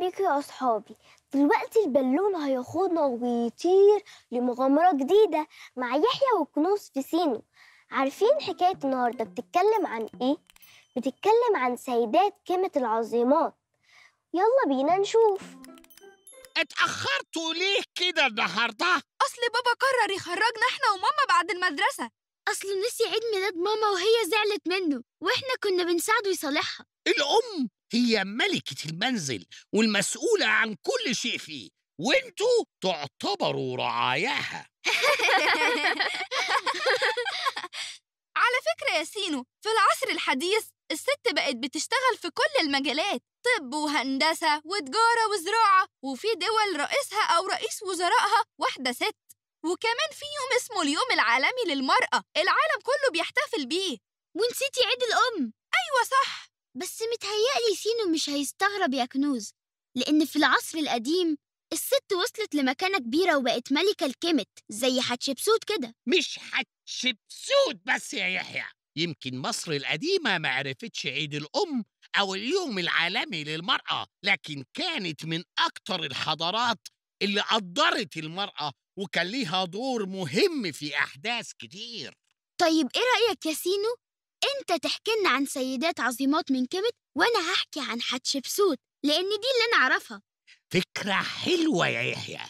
بيكوا يا أصحابي دلوقتي البالون هيخوضنا ويطير لمغامرة جديدة مع يحيى وكنوز في سينو عارفين حكاية النهاردة بتتكلم عن إيه؟ بتتكلم عن سيدات كامة العظيمات يلا بينا نشوف اتأخرتوا ليه كده النهاردة؟ أصل بابا قرر يخرجنا إحنا وماما بعد المدرسة أصل نسي عيد ميلاد ماما وهي زعلت منه وإحنا كنا بنساعده يصالحها الأم هي ملكة المنزل والمسؤولة عن كل شيء فيه وانتوا تعتبروا رعاياها على فكرة يا سينو في العصر الحديث الست بقت بتشتغل في كل المجالات طب وهندسة وتجارة وزراعة وفي دول رئيسها أو رئيس وزرائها واحدة ست وكمان في يوم اسمه اليوم العالمي للمرأة العالم كله بيحتفل بيه ونسيتي عيد الأم أيوة صح بس متهيألي سينو مش هيستغرب يا كنوز لأن في العصر القديم الست وصلت لمكانة كبيرة وبقت ملكة الكمت زي حتشبسوت كده مش حتشبسوت بس يا يحيى يمكن مصر القديمة ما عرفتش عيد الأم أو اليوم العالمي للمرأة لكن كانت من أكتر الحضارات اللي قدرت المرأة وكان ليها دور مهم في أحداث كتير طيب إيه رأيك يا سينو أنت تحكي لنا عن سيدات عظيمات من كبت وأنا هحكي عن حتشبسوت لأن دي اللي أنا أعرفها فكرة حلوة يا يحيى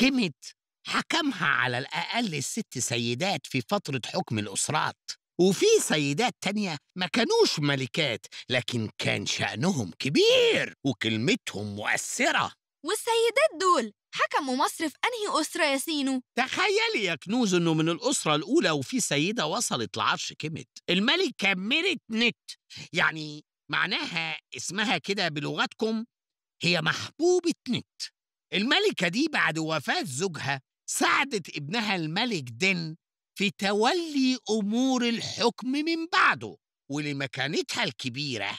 كمت حكمها على الأقل ست سيدات في فترة حكم الأسرات وفي سيدات تانية ما كانوش ملكات لكن كان شأنهم كبير وكلمتهم مؤثرة والسيدات دول حكموا مصر في أنهي أسرة يا سينو؟ تخيلي يا كنوز إنه من الأسرة الأولى وفي سيدة وصلت لعرش كمت الملك كملت نت يعني معناها اسمها كده بلغتكم هي محبوبة نت الملكة دي بعد وفاة زوجها ساعدت ابنها الملك دن في تولي أمور الحكم من بعده ولمكانتها الكبيرة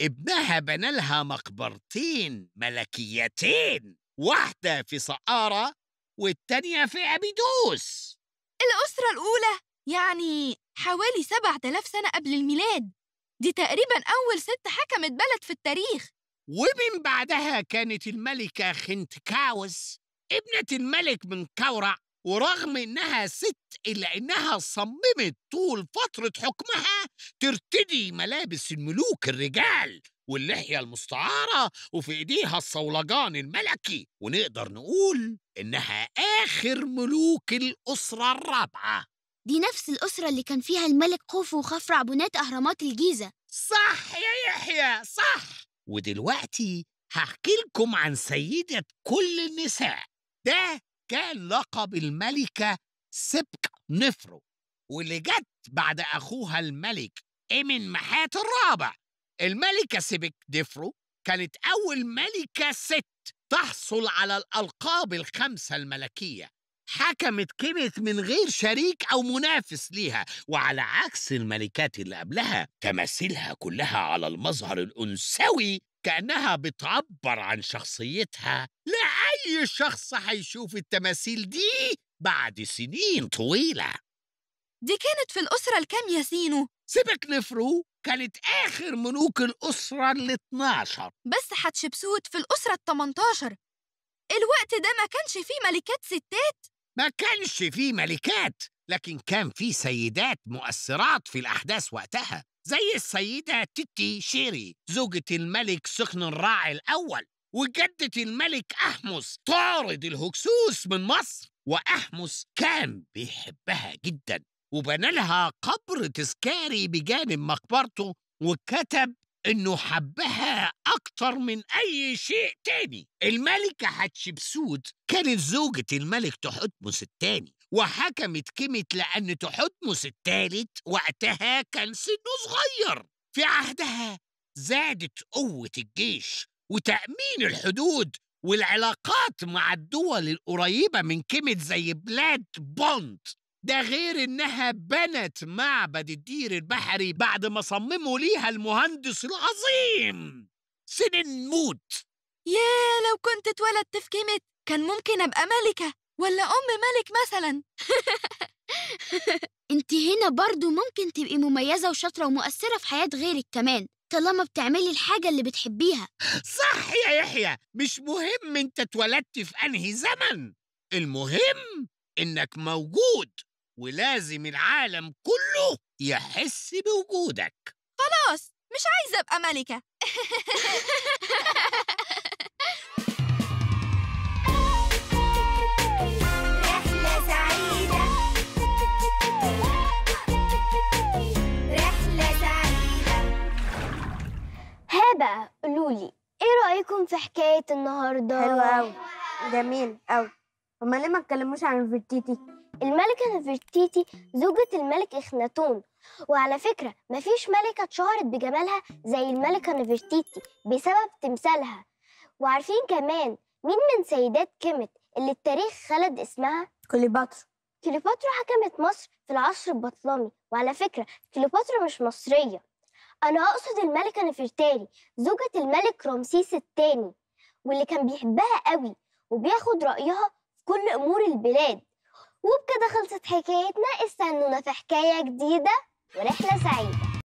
ابنها بنى لها مقبرتين ملكيتين واحدة في سقارة والتانية في أبيدوس الأسرة الأولى يعني حوالي آلاف سنة قبل الميلاد دي تقريبا أول ست حكمت بلد في التاريخ ومن بعدها كانت الملكة خنتكاوس ابنة الملك من كورع ورغم انها ست الا انها صممت طول فتره حكمها ترتدي ملابس الملوك الرجال واللحيه المستعاره وفي ايديها الصولجان الملكي ونقدر نقول انها اخر ملوك الاسره الرابعه دي نفس الاسره اللي كان فيها الملك خوفو وخفرع بنات اهرامات الجيزه صح يا يحيى صح ودلوقتي هحكي لكم عن سيده كل النساء ده كان لقب الملكة سبك نفرو واللي جت بعد أخوها الملك إيمن محات الرابع الملكة سبك نفرو كانت أول ملكة ست تحصل على الألقاب الخمسة الملكية حكمت كينيث من غير شريك أو منافس ليها وعلى عكس الملكات اللي قبلها تماثيلها كلها على المظهر الأنثوي كأنها بتعبر عن شخصيتها لا أي شخص هيشوف التماثيل دي بعد سنين طويلة دي كانت في الأسرة الكام يا سينو؟ سيبك نفرو كانت آخر ملوك الأسرة ال 12 بس حتشبسوت في الأسرة ال 18 الوقت ده ما كانش فيه ملكات ستات؟ ما كانش فيه ملكات لكن كان فيه سيدات مؤثرات في الأحداث وقتها زي السيدة تيتي شيري زوجة الملك سخن الراعي الأول وجدة الملك أحمس طارد الهكسوس من مصر وأحمس كان بيحبها جدا وبنى لها قبر تذكاري بجانب مقبرته وكتب إنه حبها أكتر من أي شيء تاني الملكة حتشبسوت كانت زوجة الملك تحتمس التاني وحكمت كمت لأن تحتمس التالت وقتها كان سنه صغير في عهدها زادت قوة الجيش وتأمين الحدود والعلاقات مع الدول القريبة من كلمة زي بلاد بوند ده غير انها بنت معبد الدير البحري بعد ما صممه ليها المهندس العظيم سنن موت يا لو كنت اتولدت في كيمت كان ممكن ابقى ملكة ولا ام ملك مثلا انت هنا برضو ممكن تبقي مميزة وشاطرة ومؤثرة في حياة غيرك كمان طالما بتعملي الحاجة اللي بتحبيها صح يا يحيى مش مهم انت اتولدت في انهي زمن المهم انك موجود ولازم العالم كله يحس بوجودك خلاص مش عايزة أبقى ملكة قولوا لي ايه رايكم في حكايه النهارده حلو قوي جميل قوي هما ليه ما اتكلموش عن نفرتيتي الملكه نفرتيتي زوجة الملك اخناتون وعلى فكره مفيش ملكه اتشهرت بجمالها زي الملكه نفرتيتي بسبب تمثالها وعارفين كمان مين من سيدات كيمت اللي التاريخ خلد اسمها كليوباترا كليوباترا حكمت مصر في العصر البطلمي وعلى فكره كليوباترا مش مصريه أنا أقصد الملكة نفرتاري زوجة الملك رمسيس الثاني واللي كان بيحبها قوي وبياخد رأيها في كل أمور البلاد وبكده خلصت حكايتنا استنونا في حكاية جديدة ورحلة سعيدة